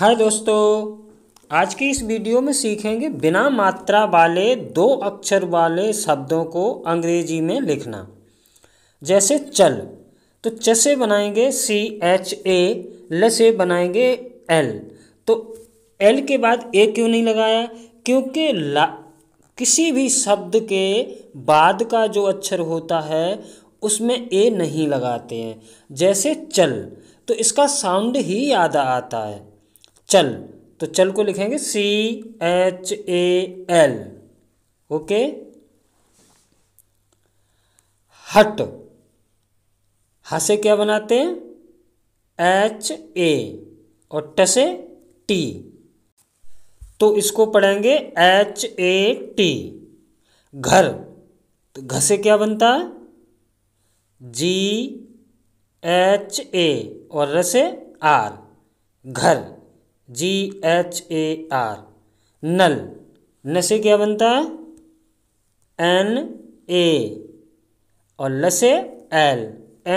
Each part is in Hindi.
हाय दोस्तों आज की इस वीडियो में सीखेंगे बिना मात्रा वाले दो अक्षर वाले शब्दों को अंग्रेजी में लिखना जैसे चल तो च से बनाएंगे सी एच ए ल से बनाएंगे एल तो एल के बाद ए क्यों नहीं लगाया क्योंकि ला किसी भी शब्द के बाद का जो अक्षर होता है उसमें ए नहीं लगाते हैं जैसे चल तो इसका साउंड ही याद आता है चल तो चल को लिखेंगे C H A L okay हट हसे क्या बनाते हैं एच ए और टसे टी तो इसको पढ़ेंगे एच ए टी घर तो घ से क्या बनता है जी एच ए और रसे आर घर जी एच ए आर नल न से क्या बनता है एन ए और ल से एल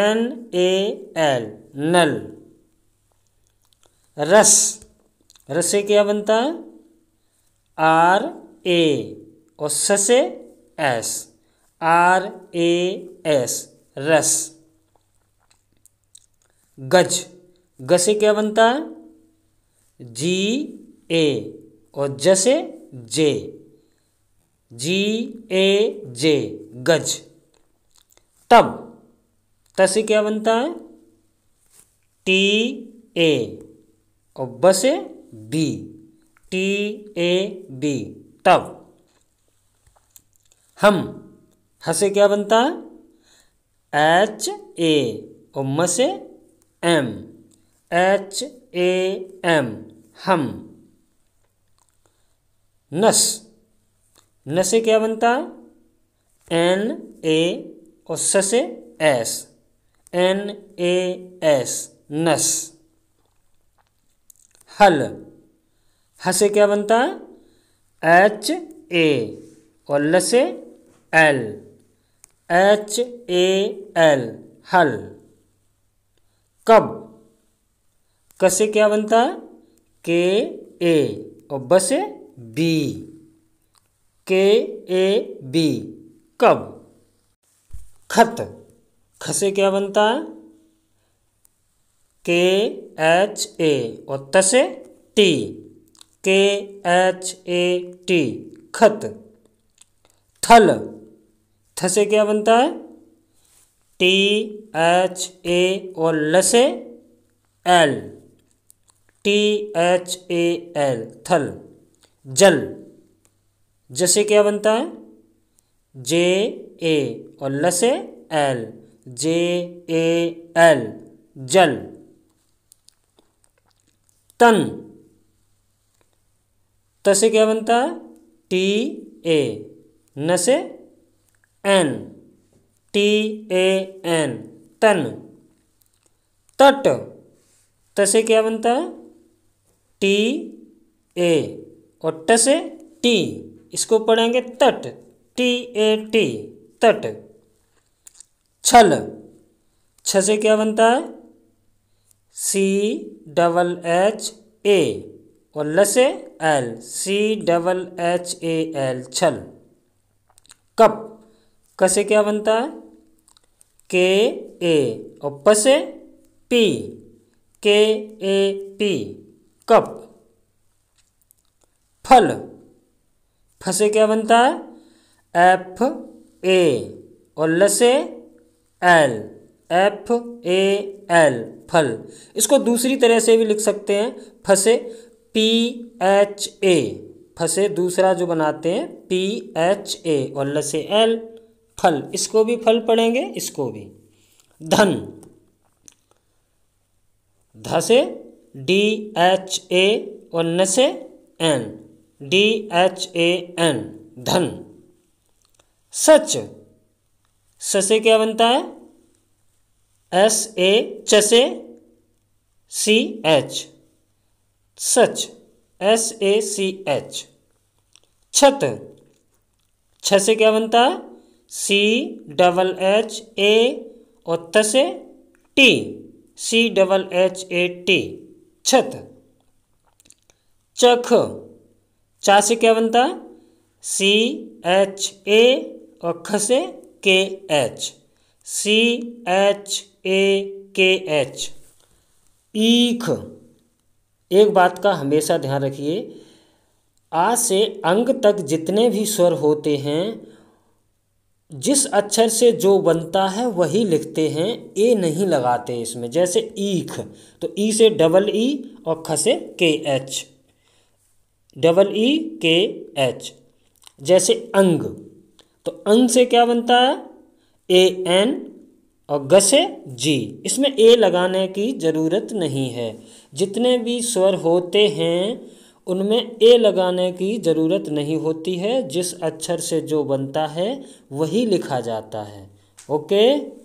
एन ए एल नल रस रस से क्या बनता है आर ए और स से एस आर ए एस रस गज ग से क्या बनता है जी ए और जसे जे जी ए जे गज तब तसे क्या बनता है टी ए और बसे बी टी ए बी तब हम हसे क्या बनता है एच ए और मसे एम एच ए एम हम नस न से क्या बनता एन ए और स से एस एन ए एस नस हल ह से क्या बनता एच ए और ल से एल एच ए एल हल कब कसे क्या बनता है के ए और ब बी के ए बी कब खत खसे क्या बनता है के एच ए और तसे टी के एच ए टी खत थल थसे क्या बनता है टी एच ए और लसे L T H A L थल जल जैसे क्या बनता है जे ए और ल से एल जे ए एल जल तन त से क्या बनता है टी ए न से एन टी ए एन तन तट त से क्या बनता है टी ए और ट से टी इसको पढ़ेंगे तट टी ए टी तट छल छ से क्या बनता है सी डबल एच ए और ल से L C double H A L छल कप क से क्या बनता है के ए और प से पी के ए पी कप फल फ से क्या बनता है एफ ए और ल से एल एफ ए एल फल इसको दूसरी तरह से भी लिख सकते हैं फसे पी एच ए फसे दूसरा जो बनाते हैं पी एच ए और ल से एल फल इसको भी फल पढ़ेंगे इसको भी धन धसे डी एच ए और न से N D H A N धन सच स से क्या बनता है एस ए च से सी एच सच एस ए सी एच छत छ से क्या बनता है सी डबल एच ए और त से T C double H A T छत चख चा से क्या बनता सी एच ए और ख से के एच सी एच ए के एच ईख एक बात का हमेशा ध्यान रखिए आ से अंग तक जितने भी स्वर होते हैं जिस अक्षर से जो बनता है वही लिखते हैं ए नहीं लगाते इसमें जैसे ईख तो ई से डबल ई और ख से के एच डबल ई के एच जैसे अंग तो अंग से क्या बनता है ए एन और ग से जी इसमें ए लगाने की ज़रूरत नहीं है जितने भी स्वर होते हैं उनमें ए लगाने की ज़रूरत नहीं होती है जिस अक्षर से जो बनता है वही लिखा जाता है ओके